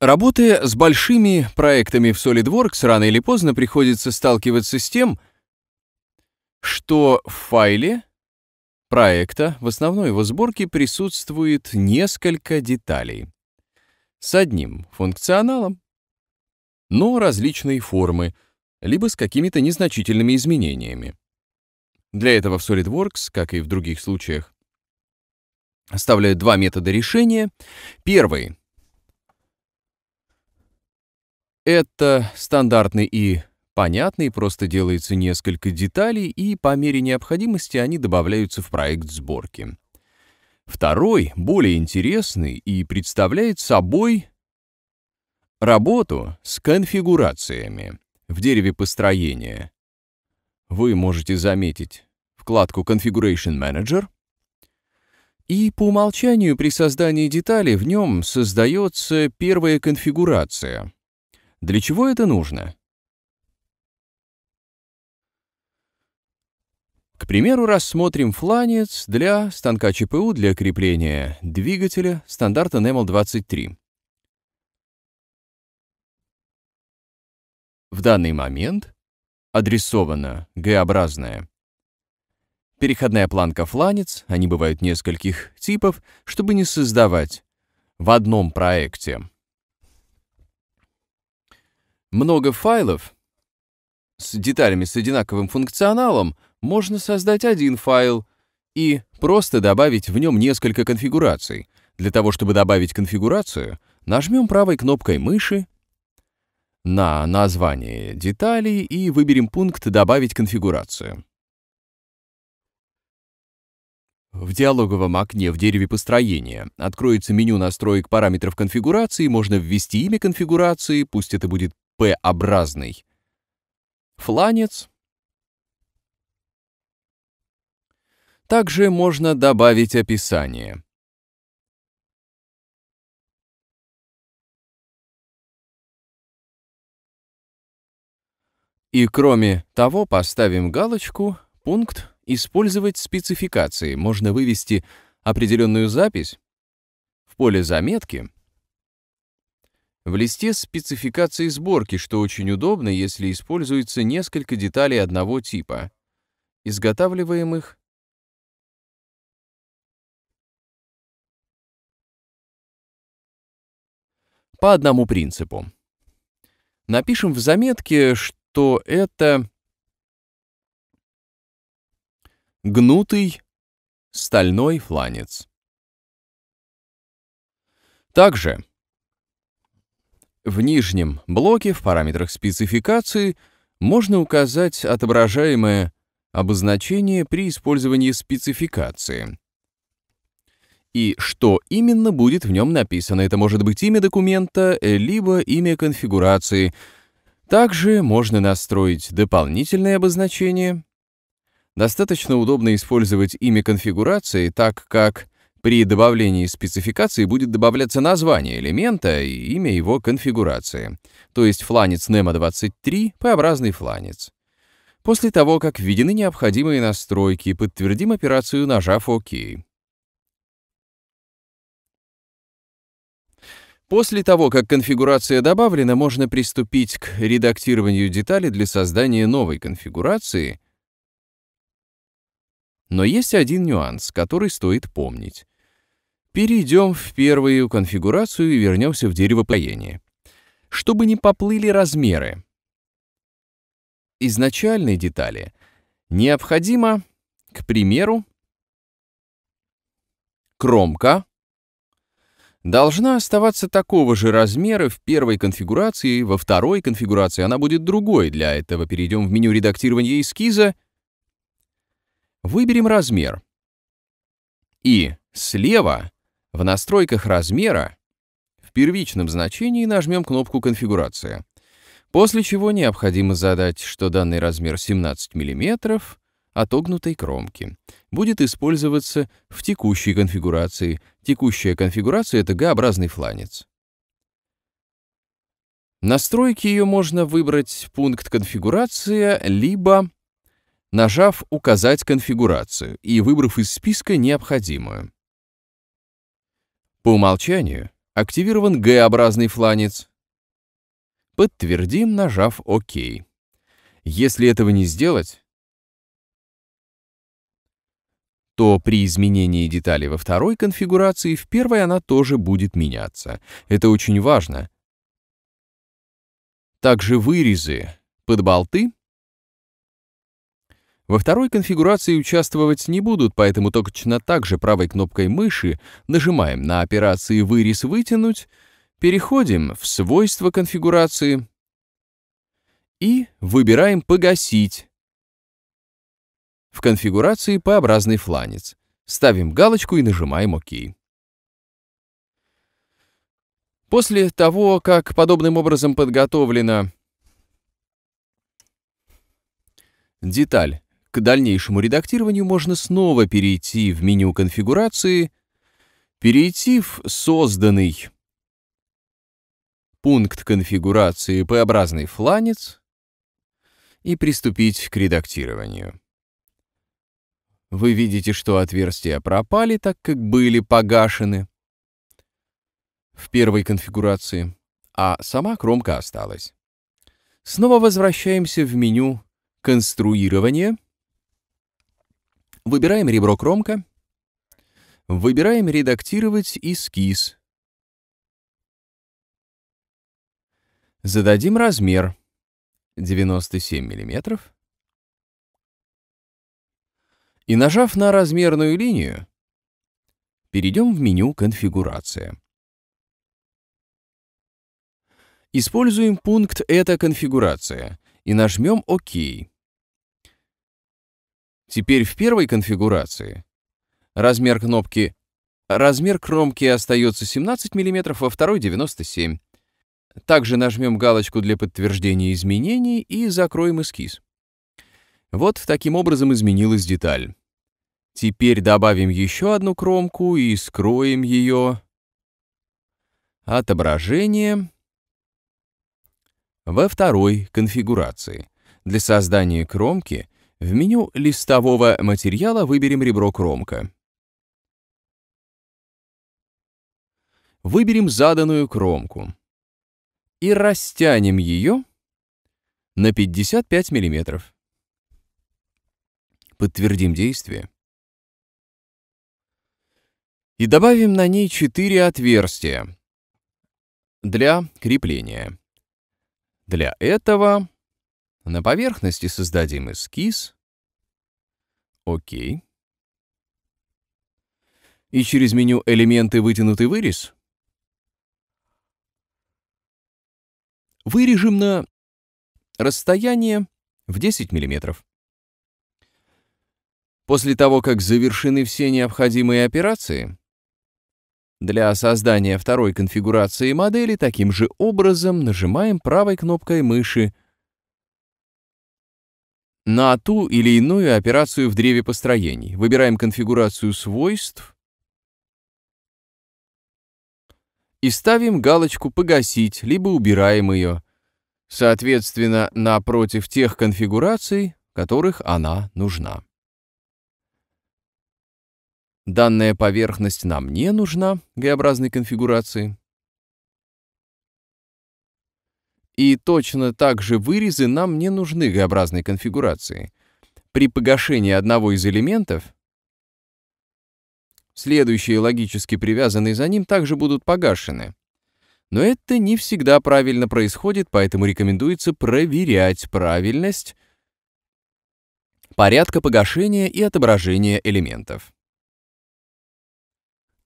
Работая с большими проектами в SolidWorks, рано или поздно приходится сталкиваться с тем, что в файле проекта, в основной его сборке, присутствует несколько деталей. С одним функционалом, но различной формы, либо с какими-то незначительными изменениями. Для этого в SolidWorks, как и в других случаях, оставляют два метода решения. Первый Это стандартный и понятный, просто делается несколько деталей, и по мере необходимости они добавляются в проект сборки. Второй, более интересный и представляет собой работу с конфигурациями в дереве построения. Вы можете заметить вкладку Configuration Manager, и по умолчанию при создании детали в нем создается первая конфигурация — для чего это нужно? К примеру, рассмотрим фланец для станка ЧПУ для крепления двигателя стандарта NEML-23. В данный момент адресована Г-образная. Переходная планка фланец, они бывают нескольких типов, чтобы не создавать в одном проекте много файлов с деталями с одинаковым функционалом, можно создать один файл и просто добавить в нем несколько конфигураций. Для того, чтобы добавить конфигурацию, нажмем правой кнопкой мыши на название деталей и выберем пункт «Добавить конфигурацию». В диалоговом окне в дереве построения откроется меню настроек параметров конфигурации, можно ввести имя конфигурации, пусть это будет П-образный. Фланец. Также можно добавить описание. И кроме того, поставим галочку «Пункт «Использовать спецификации» можно вывести определенную запись в поле заметки в листе спецификации сборки, что очень удобно, если используется несколько деталей одного типа, изготавливаемых по одному принципу. Напишем в заметке, что это гнутый стальной фланец. Также в нижнем блоке в параметрах спецификации можно указать отображаемое обозначение при использовании спецификации. И что именно будет в нем написано. Это может быть имя документа, э, либо имя конфигурации. Также можно настроить дополнительное обозначение. Достаточно удобно использовать имя конфигурации, так как при добавлении спецификации будет добавляться название элемента и имя его конфигурации, то есть фланец NEMA23 — П-образный фланец. После того, как введены необходимые настройки, подтвердим операцию, нажав ОК. После того, как конфигурация добавлена, можно приступить к редактированию деталей для создания новой конфигурации — но есть один нюанс, который стоит помнить. Перейдем в первую конфигурацию и вернемся в дерево деревопоение. Чтобы не поплыли размеры Изначальные детали, необходимо, к примеру, кромка должна оставаться такого же размера в первой конфигурации, во второй конфигурации она будет другой. Для этого перейдем в меню редактирования эскиза — Выберем размер. И слева, в настройках размера, в первичном значении нажмем кнопку «Конфигурация», после чего необходимо задать, что данный размер 17 мм отогнутой кромки будет использоваться в текущей конфигурации. Текущая конфигурация — это Г-образный фланец. Настройки ее можно выбрать пункт «Конфигурация» либо нажав «Указать конфигурацию» и выбрав из списка необходимую. По умолчанию активирован Г-образный фланец. Подтвердим, нажав «Ок». Если этого не сделать, то при изменении детали во второй конфигурации в первой она тоже будет меняться. Это очень важно. Также вырезы под болты — во второй конфигурации участвовать не будут, поэтому точно так же правой кнопкой мыши нажимаем на операции «Вырез вытянуть», переходим в «Свойства конфигурации» и выбираем «Погасить». В конфигурации П-образный фланец. Ставим галочку и нажимаем «Ок». После того, как подобным образом подготовлена деталь к дальнейшему редактированию можно снова перейти в меню конфигурации, перейти в созданный пункт конфигурации P-образный фланец и приступить к редактированию. Вы видите, что отверстия пропали, так как были погашены в первой конфигурации, а сама кромка осталась. Снова возвращаемся в меню конструирования. Выбираем ребро кромка. Выбираем «Редактировать эскиз». Зададим размер. 97 мм. И нажав на размерную линию, перейдем в меню «Конфигурация». Используем пункт «Это конфигурация» и нажмем «Ок». Теперь в первой конфигурации размер кнопки размер кромки остается 17 мм, во второй 97 также нажмем галочку для подтверждения изменений и закроем эскиз. Вот таким образом изменилась деталь. Теперь добавим еще одну кромку и скроем ее. Отображение во второй конфигурации. Для создания кромки в меню листового материала выберем ребро «Кромка». Выберем заданную кромку и растянем ее на 55 мм. Подтвердим действие. И добавим на ней 4 отверстия для крепления. Для этого на поверхности создадим эскиз. Окей. И через меню «Элементы. Вытянутый вырез» вырежем на расстояние в 10 мм. После того, как завершены все необходимые операции, для создания второй конфигурации модели таким же образом нажимаем правой кнопкой мыши на ту или иную операцию в древе построений. Выбираем конфигурацию свойств и ставим галочку «Погасить», либо убираем ее, соответственно, напротив тех конфигураций, которых она нужна. Данная поверхность нам не нужна, Г-образной конфигурации, и точно так же вырезы нам не нужны Г-образной конфигурации. При погашении одного из элементов следующие логически привязанные за ним также будут погашены. Но это не всегда правильно происходит, поэтому рекомендуется проверять правильность порядка погашения и отображения элементов.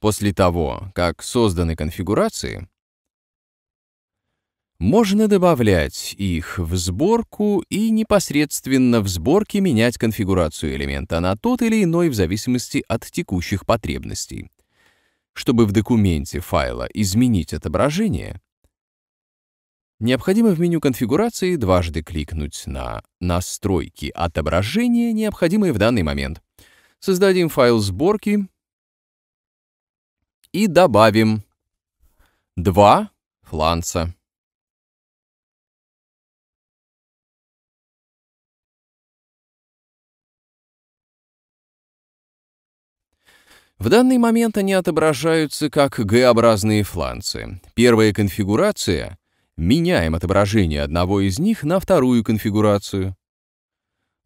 После того, как созданы конфигурации, можно добавлять их в сборку и непосредственно в сборке менять конфигурацию элемента на тот или иной в зависимости от текущих потребностей. Чтобы в документе файла изменить отображение, необходимо в меню конфигурации дважды кликнуть на «Настройки отображения», необходимые в данный момент. Создадим файл сборки и добавим два фланца. В данный момент они отображаются как Г-образные фланцы. Первая конфигурация — меняем отображение одного из них на вторую конфигурацию.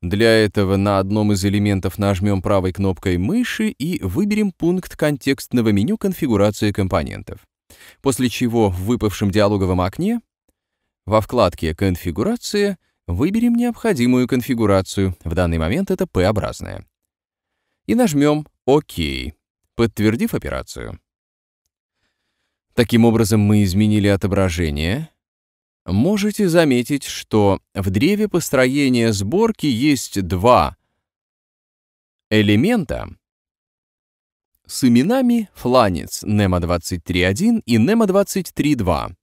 Для этого на одном из элементов нажмем правой кнопкой мыши и выберем пункт контекстного меню Конфигурации компонентов». После чего в выпавшем диалоговом окне во вкладке «Конфигурация» выберем необходимую конфигурацию, в данный момент это P-образная, и нажмем «Ок» подтвердив операцию. Таким образом, мы изменили отображение. Можете заметить, что в древе построения сборки есть два элемента с именами фланец NEMA23.1 и NEMA23.2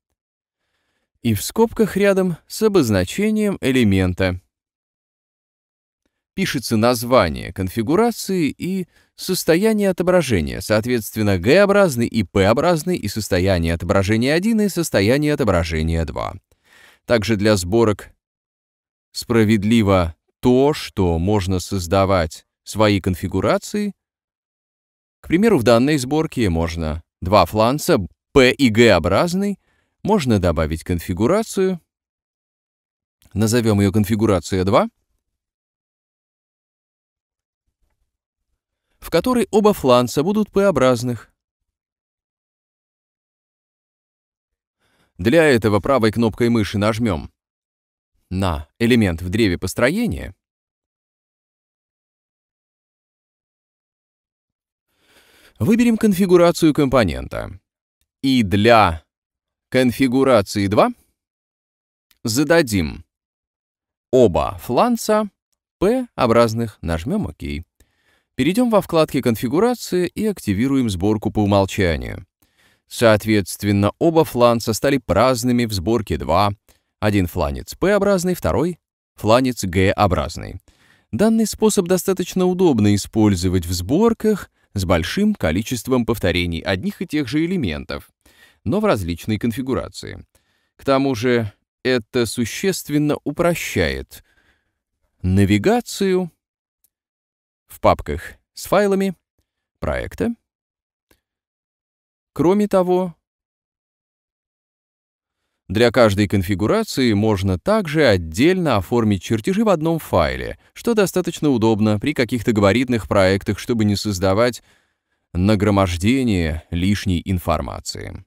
и в скобках рядом с обозначением элемента. Пишется название конфигурации и состояние отображения, соответственно, г образный и п образный и состояние отображения 1 и состояние отображения 2. Также для сборок справедливо то, что можно создавать свои конфигурации. К примеру, в данной сборке можно два фланца P и г образный можно добавить конфигурацию, назовем ее конфигурация 2, в которой оба фланца будут П-образных. Для этого правой кнопкой мыши нажмем на элемент в древе построения выберем конфигурацию компонента. И для конфигурации 2 зададим оба фланца P-образных, нажмем ОК. Перейдем во вкладке «Конфигурация» и активируем сборку по умолчанию. Соответственно, оба фланца стали праздными в сборке 2, один фланец P-образный, второй — фланец G-образный. Данный способ достаточно удобно использовать в сборках с большим количеством повторений одних и тех же элементов, но в различной конфигурации. К тому же это существенно упрощает навигацию в папках с файлами проекта. Кроме того, для каждой конфигурации можно также отдельно оформить чертежи в одном файле, что достаточно удобно при каких-то габаритных проектах, чтобы не создавать нагромождение лишней информации.